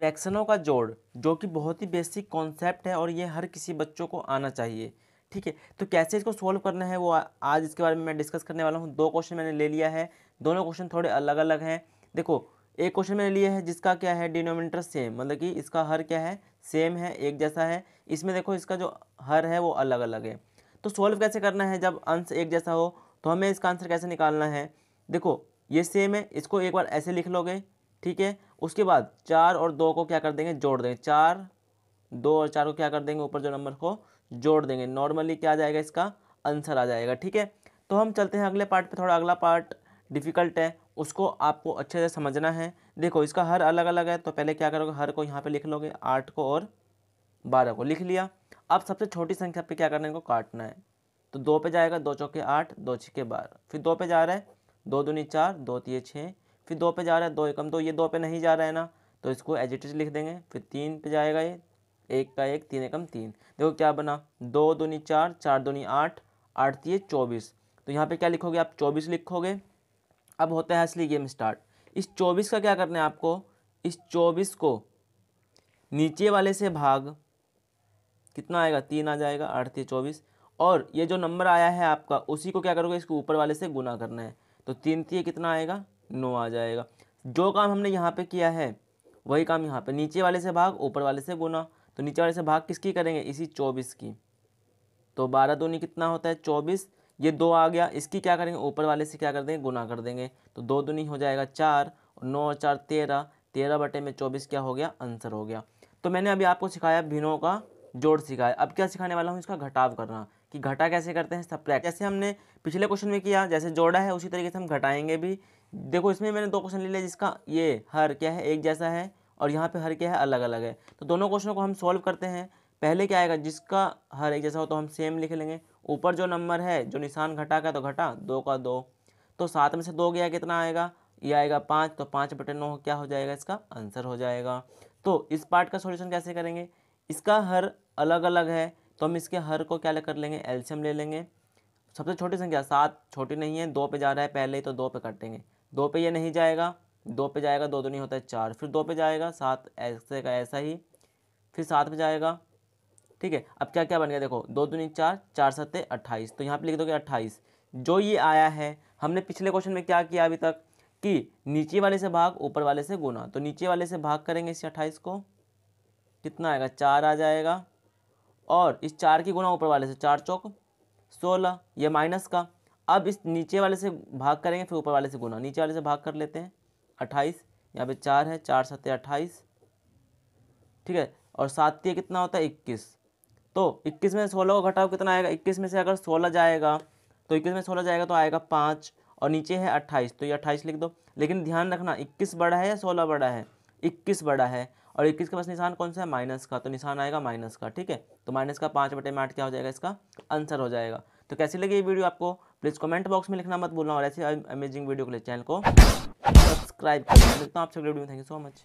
फ्रैक्शनों का जोड़ जो कि बहुत ही बेसिक कॉन्सेप्ट है और ये हर किसी बच्चों को आना चाहिए ठीक है तो कैसे इसको सॉल्व करना है वो आज इसके बारे में मैं डिस्कस करने वाला हूँ दो क्वेश्चन मैंने ले लिया है दोनों क्वेश्चन थोड़े अलग अलग हैं देखो एक क्वेश्चन मैंने लिया है जिसका क्या है डिनोमिनेटर सेम मतलब कि इसका हर क्या है सेम है एक जैसा है इसमें देखो इसका जो हर है वो अलग अलग है तो सॉल्व कैसे करना है जब अंश एक जैसा हो तो हमें इसका आंसर कैसे निकालना है देखो ये सेम है इसको एक बार ऐसे लिख लोगे ठीक है उसके बाद चार और दो को क्या कर देंगे जोड़ देंगे चार दो और चार को क्या कर देंगे ऊपर जो नंबर को जोड़ देंगे नॉर्मली क्या आ जाएगा इसका आंसर आ जाएगा ठीक है तो हम चलते हैं अगले पार्ट पे थोड़ा अगला पार्ट डिफ़िकल्ट है उसको आपको अच्छे से समझना है देखो इसका हर अलग अलग है तो पहले क्या करोगे हर को यहाँ पे लिख लोगे आठ को और बारह को लिख लिया अब सबसे छोटी संख्या पे क्या करने को काटना है तो दो पे जाएगा दो चौके आठ दो छिके बारह फिर दो पे जा रहा है दो दूनी चार दो तीय छः फिर दो पे जा रहा है दो एकम दो तो ये दो पे नहीं जा रहा है ना तो इसको एज लिख देंगे फिर तीन पे जाएगा ये एक का एक तीन एकम तीन देखो क्या बना दो दूनी चार चार दूनी आठ आठ तीन चौबीस तो यहाँ पे क्या लिखोगे आप चौबीस लिखोगे अब होता है असली गेम स्टार्ट इस चौबीस का क्या करना है आपको इस चौबीस को नीचे वाले से भाग कितना आएगा तीन आ जाएगा आठ तीन चौबीस और ये जो नंबर आया है आपका उसी को क्या करोगे इसको ऊपर वाले से गुना करना है तो तीन तीन कितना आएगा नो आ जाएगा जो काम हमने यहाँ पे किया है वही काम यहाँ पे नीचे वाले से भाग ऊपर वाले से गुना तो नीचे वाले से भाग किसकी करेंगे इसी चौबीस की तो बारह दोनी कितना होता है चौबीस ये दो आ गया इसकी क्या करेंगे ऊपर वाले से क्या कर देंगे गुना कर देंगे तो दो दूनी हो जाएगा चार नौ और चार तेरह तेरह बटे में चौबीस क्या हो गया आंसर हो गया तो मैंने अभी आपको सिखाया भिनों का जोड़ सिखाया अब क्या सिखाने वाला हूँ इसका घटाव करना कि घटा कैसे करते हैं सप्रैक्ट जैसे हमने पिछले क्वेश्चन में किया जैसे जोड़ा है उसी तरीके से हम घटाएंगे भी देखो इसमें मैंने दो क्वेश्चन ले लिया जिसका ये हर क्या है एक जैसा है और यहाँ पे हर क्या है अलग अलग है तो दोनों क्वेश्चनों को हम सॉल्व करते हैं पहले क्या आएगा जिसका हर एक जैसा हो तो हम सेम लिख लेंगे ऊपर जो नंबर है जो निशान घटा का तो घटा दो का दो तो सात में से दो गया कितना आएगा ये आएगा पाँच तो पाँच बटे नौ क्या हो जाएगा इसका आंसर हो जाएगा तो इस पार्ट का सॉल्यूशन कैसे करेंगे इसका हर अलग अलग है तो हम इसके हर को क्या कर लेंगे एल्शियम ले लेंगे सबसे छोटी संख्या सात छोटी नहीं है दो पे जा रहा है पहले ही तो दो पे काटेंगे दो पे ये नहीं जाएगा दो पे जाएगा दो दो नहीं होता है चार फिर दो पे जाएगा सात ऐसे का ऐसा ही फिर सात पे जाएगा ठीक है अब क्या क्या बन गया देखो दो दूनी चार चार सत्ते अट्ठाईस तो यहाँ पे लिख दोगे अट्ठाईस जो ये आया है हमने पिछले क्वेश्चन में क्या किया अभी तक कि नीचे वाले से भाग ऊपर वाले से गुना तो नीचे वाले से भाग करेंगे इस अट्ठाईस को कितना आएगा चार आ जाएगा और इस चार की गुना ऊपर वाले से चार चौक सोलह ये माइनस का अब इस नीचे वाले से भाग करेंगे फिर ऊपर वाले से गुना नीचे वाले से भाग कर लेते हैं अट्ठाईस यहाँ पे चार है चार सत्य अट्ठाईस ठीक है और सात कितना होता है इक्कीस तो इक्कीस में सोलह को घटाओ कितना आएगा इक्कीस में से अगर सोलह जाएगा तो इक्कीस में सोलह जाएगा तो आएगा पाँच और नीचे है अट्ठाईस तो ये अट्ठाईस लिख दो लेकिन ध्यान रखना इक्कीस बड़ा है या सोलह बड़ा है इक्कीस बड़ा है और इक्कीस के पास निशान कौन सा है माइनस का तो निशान आएगा माइनस का ठीक है तो माइनस का पाँच बटे में आठ क्या हो जाएगा इसका आंसर हो जाएगा तो कैसी लगी ये वीडियो आपको प्लीज़ कमेंट बॉक्स में लिखना मत बोलना और ऐसे अमेजिंग वीडियो के लिए चैनल को सब्सक्राइब कर सकता हूँ आपसे वीडियो में थैंक यू सो मच